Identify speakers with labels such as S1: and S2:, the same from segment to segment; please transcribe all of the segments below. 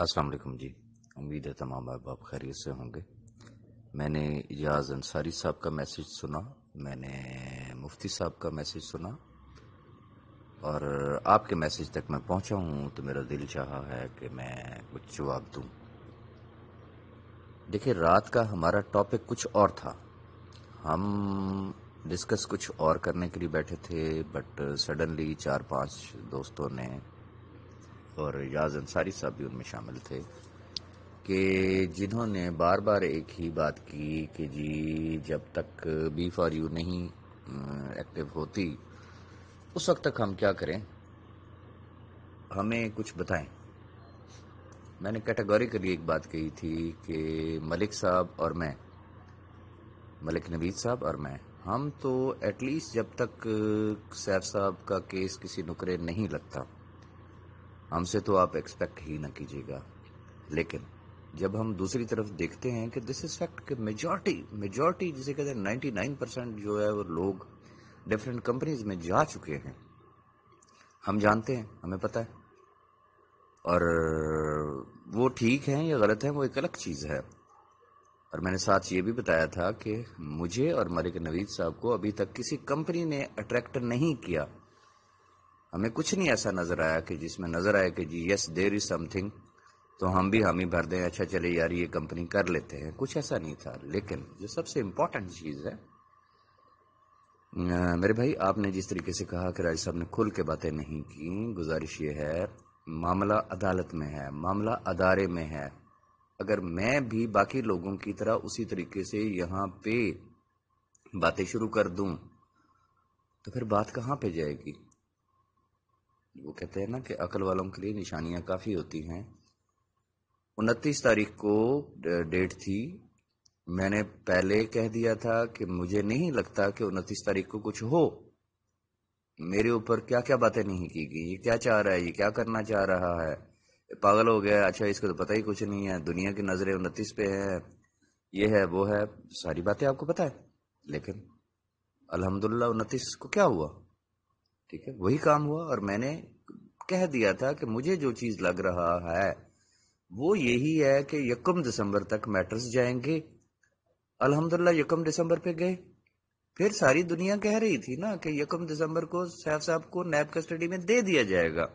S1: अस्सलाम वालेकुम जी उम्मीद है तमाम अहबाब खैरियत से होंगे मैंने इजाज़ अंसारी साहब का मैसेज सुना मैंने मुफ्ती साहब का मैसेज सुना और आपके मैसेज तक मैं पहुंचा हूं तो मेरा दिल चाहा है कि मैं कुछ जवाब दूं देखिए रात का हमारा टॉपिक कुछ और था हम डिस्कस कुछ और करने के लिए बैठे थे बट सडनली चार पांच दोस्तों ने और रियाज अंसारी साहब भी उनमें शामिल थे कि जिन्होंने बार बार एक ही बात की कि जी जब तक बी फॉर यू नहीं एक्टिव होती उस वक्त तक हम क्या करें हमें कुछ बताएं मैंने कैटेगोरिकली एक बात कही थी कि मलिक साहब और मैं मलिक नवीद साहब और मैं हम तो एटलीस्ट जब तक सैफ साहब का केस किसी नुकरे नहीं लगता हमसे तो आप एक्सपेक्ट ही ना कीजिएगा लेकिन जब हम दूसरी तरफ देखते हैं कि दिस इज फैक्ट कि मेजॉरिटी मेजॉरिटी जिसे कहते हैं नाइन्टी नाइन परसेंट जो है वो लोग डिफरेंट कंपनीज में जा चुके हैं हम जानते हैं हमें पता है और वो ठीक है या गलत है वो एक अलग चीज़ है और मैंने साथ ये भी बताया था कि मुझे और मलिक नवीद साहब को अभी तक किसी कंपनी ने अट्रैक्ट नहीं किया हमें कुछ नहीं ऐसा नजर आया कि जिसमें नजर आया कि जी यस देर इज समथिंग तो हम भी हम ही भर दें अच्छा चले यार ये कंपनी कर लेते हैं कुछ ऐसा नहीं था लेकिन जो सबसे इम्पोर्टेंट चीज़ है मेरे भाई आपने जिस तरीके से कहा कि राज साहब ने खुल के बातें नहीं की गुजारिश ये है मामला अदालत में है मामला अदारे में है अगर मैं भी बाकी लोगों की तरह उसी तरीके से यहाँ पे बातें शुरू कर दूं तो फिर बात कहाँ पे जाएगी वो कहते हैं ना कि अकल वालों के लिए निशानियां काफ़ी होती हैं उनतीस तारीख को डेट थी मैंने पहले कह दिया था कि मुझे नहीं लगता कि उनतीस तारीख को कुछ हो मेरे ऊपर क्या क्या बातें नहीं की गई ये क्या चाह रहा है ये क्या करना चाह रहा है पागल हो गया अच्छा इसको तो पता ही कुछ नहीं है दुनिया की नज़रें उनतीस पे है ये है वो है सारी बातें आपको पता है लेकिन अल्हम्दुलिल्लाह उनतीस को क्या हुआ ठीक है वही काम हुआ और मैंने कह दिया था कि मुझे जो चीज लग रहा है वो यही है कि यकम दिसंबर तक मैटर्स जाएंगे अल्हम्दुलिल्लाह यकम दिसंबर पे गए फिर सारी दुनिया कह रही थी ना कि यकम दिसंबर को सैफ साहब को नैब कस्टडी में दे दिया जाएगा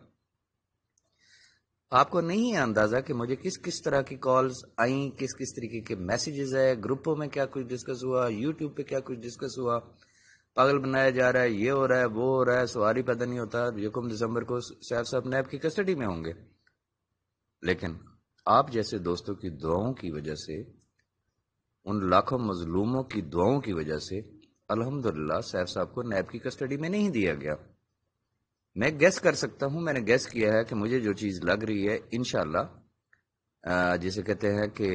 S1: आपको नहीं है अंदाजा कि मुझे किस किस तरह की कॉल्स आई किस किस तरीके के मैसेजेस आए ग्रुपों में क्या कुछ डिस्कस हुआ यूट्यूब पे क्या कुछ डिस्कस हुआ पागल बनाया जा रहा है ये हो रहा है वो हो रहा है सवारी पैदा नहीं होता यकुम दिसंबर को सैफ साहब नैब की कस्टडी में होंगे लेकिन आप जैसे दोस्तों की दुआओं की वजह से उन लाखों मजलूमों की दुआओं की वजह से अल्हम्दुलिल्लाह सैफ साहब को नैब की कस्टडी में नहीं दिया गया मैं गैस कर सकता हूं मैंने गैस किया है कि मुझे जो चीज लग रही है इनशाला जिसे कहते हैं कि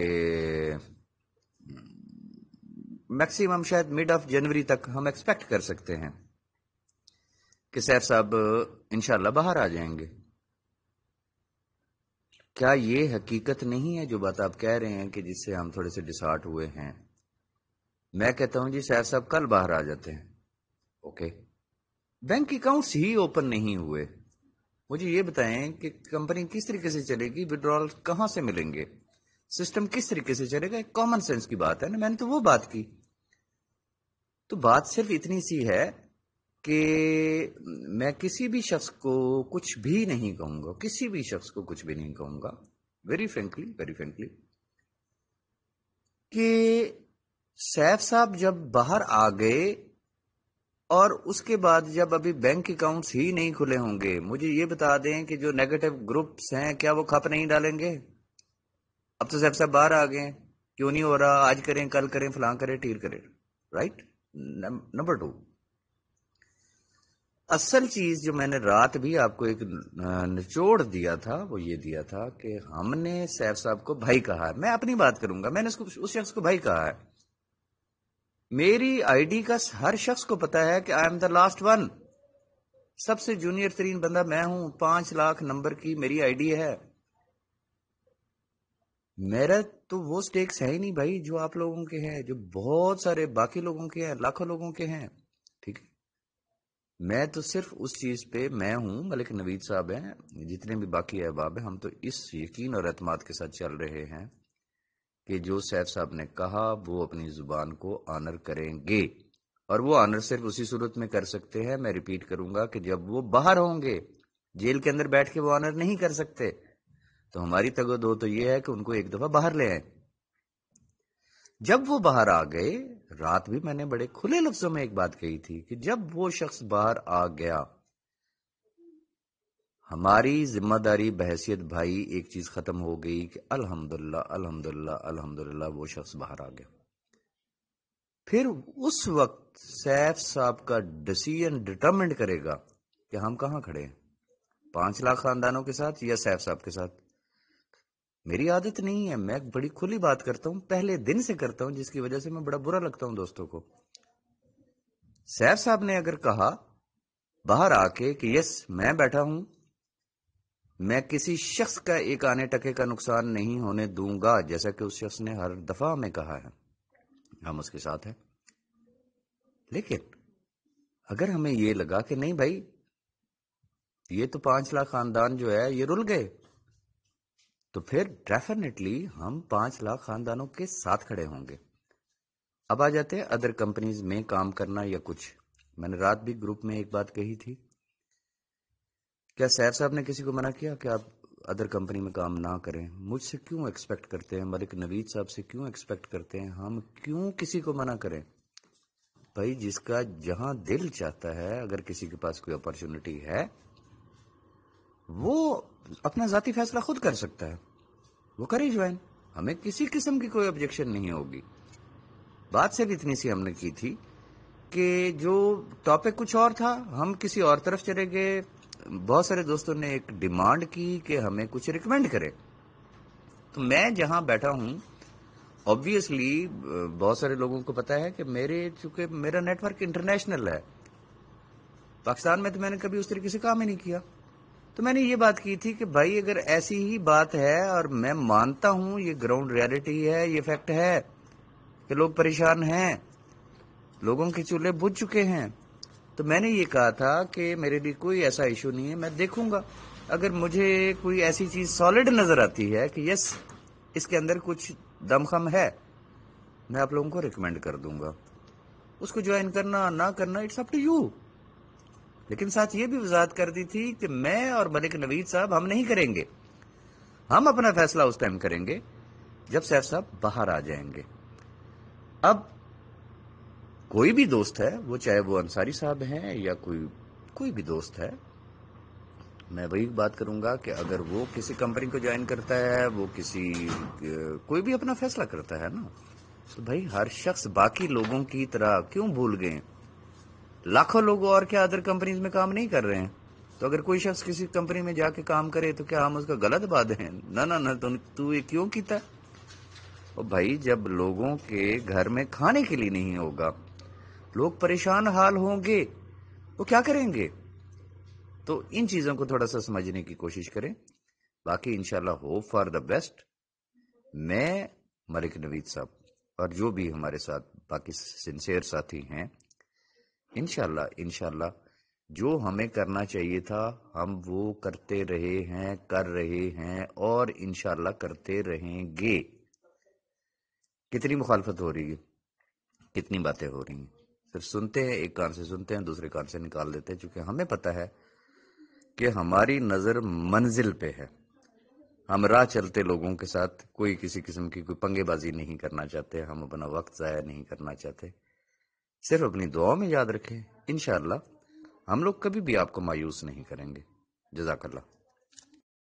S1: मैक्सिमम शायद मिड ऑफ जनवरी तक हम एक्सपेक्ट कर सकते हैं कि सैफ साहब इनशाला बाहर आ जाएंगे क्या ये हकीकत नहीं है जो बात आप कह रहे हैं कि जिससे हम थोड़े से डिसार्ट हुए हैं मैं कहता हूं जी सैफ साहब कल बाहर आ जाते हैं ओके बैंक अकाउंट्स ही ओपन नहीं हुए मुझे ये बताएं कि कंपनी किस तरीके से चलेगी विड्रॉल कहां से मिलेंगे सिस्टम किस तरीके से चलेगा एक कॉमन सेंस की बात है ना मैंने तो वो बात की तो बात सिर्फ इतनी सी है कि मैं किसी भी शख्स को कुछ भी नहीं कहूंगा किसी भी शख्स को कुछ भी नहीं कहूंगा वेरी फ्रेंकली वेरी फ्रेंकली कि सैफ साहब जब बाहर आ गए और उसके बाद जब अभी बैंक अकाउंट्स ही नहीं खुले होंगे मुझे ये बता दें कि जो नेगेटिव ग्रुप्स हैं क्या वो खप नहीं डालेंगे अब तो सैफ साहब बाहर आ गए क्यों नहीं हो रहा आज करें कल करें फलां करें टीर करें राइट नंबर टू असल चीज जो मैंने रात भी आपको एक निचोड़ दिया था वो ये दिया था कि हमने सैफ साहब को भाई कहा है मैं अपनी बात करूंगा मैंने उसको उस शख्स को भाई कहा है मेरी आईडी का हर शख्स को पता है कि I am the last one सबसे जूनियर तरीन बंदा मैं हूं पांच लाख नंबर की मेरी आईडी है मेरा तो वो स्टेक्स है ही नहीं भाई जो आप लोगों के हैं जो बहुत सारे बाकी लोगों के हैं लाखों लोगों के हैं ठीक है मैं तो सिर्फ उस चीज पे मैं हूं मलिक नवीद साहब हैं जितने भी बाकी अहबाब हैं हम तो इस यकीन और अतमाद के साथ चल रहे हैं कि जो सैफ साहब ने कहा वो अपनी जुबान को आनर करेंगे और वो आनर सिर्फ उसी सूरत में कर सकते हैं मैं रिपीट करूंगा कि जब वो बाहर होंगे जेल के अंदर बैठ के वो आनर नहीं कर सकते तो हमारी दो तो ये है कि उनको एक दफा बाहर ले आए जब वो बाहर आ गए रात भी मैंने बड़े खुले लफ्जों में एक बात कही थी कि जब वो शख्स बाहर आ गया हमारी जिम्मेदारी बहसियत भाई एक चीज खत्म हो गई कि अल्हम्दुलिल्लाह अल्हम्दुलिल्लाह अल्हम्दुलिल्लाह वो शख्स बाहर आ गया फिर उस वक्त सैफ साहब का डिसीजन डिटर्मेंट करेगा कि हम कहां खड़े हैं पांच लाख खानदानों के साथ या सैफ साहब के साथ मेरी आदत नहीं है मैं बड़ी खुली बात करता हूं पहले दिन से करता हूं जिसकी वजह से मैं बड़ा बुरा लगता हूं दोस्तों को सैफ साहब ने अगर कहा बाहर आके कि यस मैं बैठा हूं मैं किसी शख्स का एक आने टके का नुकसान नहीं होने दूंगा जैसा कि उस शख्स ने हर दफा हमें कहा है हम उसके साथ हैं लेकिन अगर हमें यह लगा कि नहीं भाई ये तो पांच लाख खानदान जो है ये रुल गए तो फिर डेफिनेटली हम पांच लाख खानदानों के साथ खड़े होंगे अब आ जाते हैं अदर कंपनीज में काम करना या कुछ मैंने रात भी ग्रुप में एक बात कही थी क्या सैफ साहब ने किसी को मना किया कि आप अदर कंपनी में काम ना करें मुझसे क्यों एक्सपेक्ट करते हैं मलिक नवीद साहब से क्यों एक्सपेक्ट करते हैं हम क्यों किसी को मना करें भाई जिसका जहां दिल चाहता है अगर किसी के पास कोई अपॉर्चुनिटी है वो अपना जाति फैसला खुद कर सकता है वो करे ज्वाइन हमें किसी किस्म की कोई ऑब्जेक्शन नहीं होगी बात सिर्फ इतनी सी हमने की थी कि जो टॉपिक कुछ और था हम किसी और तरफ चले गए बहुत सारे दोस्तों ने एक डिमांड की कि हमें कुछ रिकमेंड करें तो मैं जहां बैठा हूं ऑब्वियसली बहुत सारे लोगों को पता है कि मेरे चूंकि मेरा नेटवर्क इंटरनेशनल है पाकिस्तान में तो मैंने कभी उस तरीके से काम ही नहीं किया तो मैंने ये बात की थी कि भाई अगर ऐसी ही बात है और मैं मानता हूं ये ग्राउंड रियलिटी है ये फैक्ट है कि लोग परेशान हैं लोगों के चूल्हे बुझ चुके हैं तो मैंने ये कहा था कि मेरे लिए कोई ऐसा इशू नहीं है मैं देखूंगा अगर मुझे कोई ऐसी चीज सॉलिड नजर आती है कि यस इसके अंदर कुछ दमखम है मैं आप लोगों को रिकमेंड कर दूंगा उसको ज्वाइन करना ना करना इट्स अप टू यू लेकिन साथ ये भी वजात कर दी थी कि मैं और मलिक नवीद साहब हम नहीं करेंगे हम अपना फैसला उस टाइम करेंगे जब सैफ साहब बाहर आ जाएंगे अब कोई भी दोस्त है वो चाहे वो अंसारी साहब हैं या कोई कोई भी दोस्त है मैं वही बात करूंगा कि अगर वो किसी कंपनी को ज्वाइन करता है वो किसी कोई भी अपना फैसला करता है ना तो भाई हर शख्स बाकी लोगों की तरह क्यों भूल गए लाखों लोग और क्या अदर कंपनीज में काम नहीं कर रहे हैं तो अगर कोई शख्स किसी कंपनी में जाके काम करे तो क्या हम उसका गलत बात है ना ना ना तो तू ये क्यों किया और भाई जब लोगों के घर में खाने के लिए नहीं होगा लोग परेशान हाल होंगे वो तो क्या करेंगे तो इन चीजों को थोड़ा सा समझने की कोशिश करें बाकी इंशाल्लाह होप फॉर द बेस्ट मैं मलिक नवीद साहब और जो भी हमारे साथ बाकी सिंसियर साथी हैं इनशाला इनशाला जो हमें करना चाहिए था हम वो करते रहे हैं कर रहे हैं और इनशाला करते रहेंगे कितनी मुखालफत हो रही है कितनी बातें हो रही हैं सिर्फ सुनते हैं एक कान से सुनते हैं दूसरे कान से निकाल देते हैं चूंकि हमें पता है कि हमारी नज़र मंजिल पे है हम राह चलते लोगों के साथ कोई किसी किस्म की कोई पंगेबाजी नहीं करना चाहते हम अपना वक्त ज़ाया नहीं करना चाहते सिर्फ अपनी दुआ में याद रखें इन हम लोग कभी भी आपको मायूस नहीं करेंगे जजाकल्ला